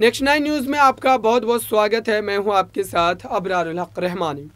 next nine news में आपका बहुत बहुत स्वागत है मैं हूं आपके साथ अबरार हक रहमानी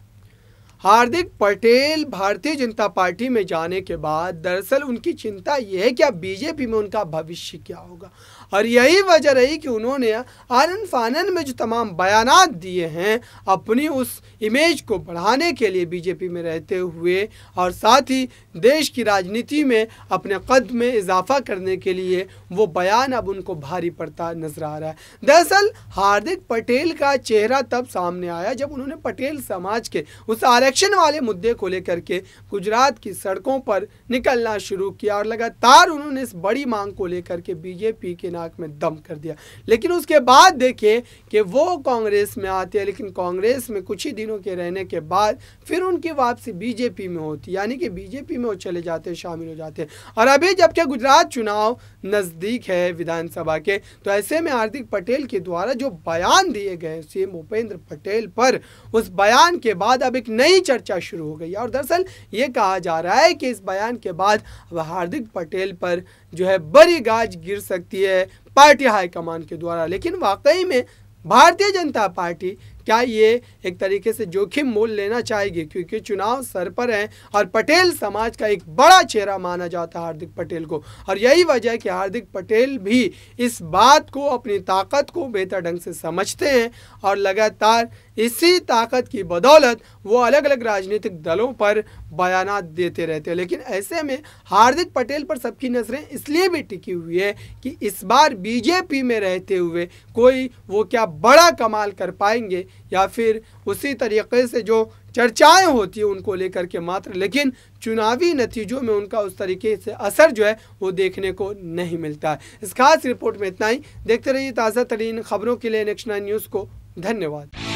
हार्दिक पटेल भारतीय जनता पार्टी में जाने के बाद दरअसल उनकी चिंता यह है कि अब बीजेपी में उनका भविष्य क्या होगा और यही वजह रही कि उन्होंने आनंद फानन में जो तमाम बयान दिए हैं अपनी उस इमेज को बढ़ाने के लिए बीजेपी में रहते हुए और साथ ही देश की राजनीति में अपने कद में इजाफा करने के लिए वो बयान अब उनको भारी पड़ता नजर आ रहा है दरअसल हार्दिक पटेल का चेहरा तब सामने आया जब उन्होंने पटेल समाज के उस आर इलेक्शन वाले मुद्दे को लेकर के गुजरात की सड़कों पर निकलना शुरू किया और लगातार उन्होंने इस बड़ी मांग को लेकर के बीजेपी के नाक में दम कर दिया लेकिन उसके बाद देखिए कि वो कांग्रेस में आते हैं लेकिन कांग्रेस में कुछ ही दिनों के रहने के बाद फिर उनकी वापसी बीजेपी में होती यानी कि बीजेपी में वो चले जाते शामिल हो जाते हैं और अभी जबकि गुजरात चुनाव नज़दीक है विधानसभा के तो ऐसे में हार्दिक पटेल के द्वारा जो बयान दिए गए सीएम भूपेंद्र पटेल पर उस बयान के बाद अब एक नई चर्चा शुरू हो गई और दरअसल ये कहा जा रहा है कि इस बयान के बाद अब हार्दिक पटेल पर जो है बड़ी गाज गिर सकती है पार्टी हाईकमान के द्वारा लेकिन वाकई में भारतीय जनता पार्टी क्या ये एक तरीके से जोखिम मोल लेना चाहेगी क्योंकि चुनाव सर पर हैं और पटेल समाज का एक बड़ा चेहरा माना जाता है हार्दिक पटेल को और यही वजह है कि हार्दिक पटेल भी इस बात को अपनी ताकत को बेहतर ढंग से समझते हैं और लगातार इसी ताकत की बदौलत वो अलग अलग राजनीतिक दलों पर बयान देते रहते हैं लेकिन ऐसे में हार्दिक पटेल पर सबकी नज़रें इसलिए भी टिकी हुई है कि इस बार बीजेपी में रहते हुए कोई वो क्या बड़ा कमाल कर पाएंगे या फिर उसी तरीके से जो चर्चाएं होती हैं उनको लेकर के मात्र लेकिन चुनावी नतीजों में उनका उस तरीके से असर जो है वो देखने को नहीं मिलता है इस खास रिपोर्ट में इतना ही देखते रहिए ताज़ा तरीन खबरों के लिए नेक्स्ट नाइन न्यूज़ को धन्यवाद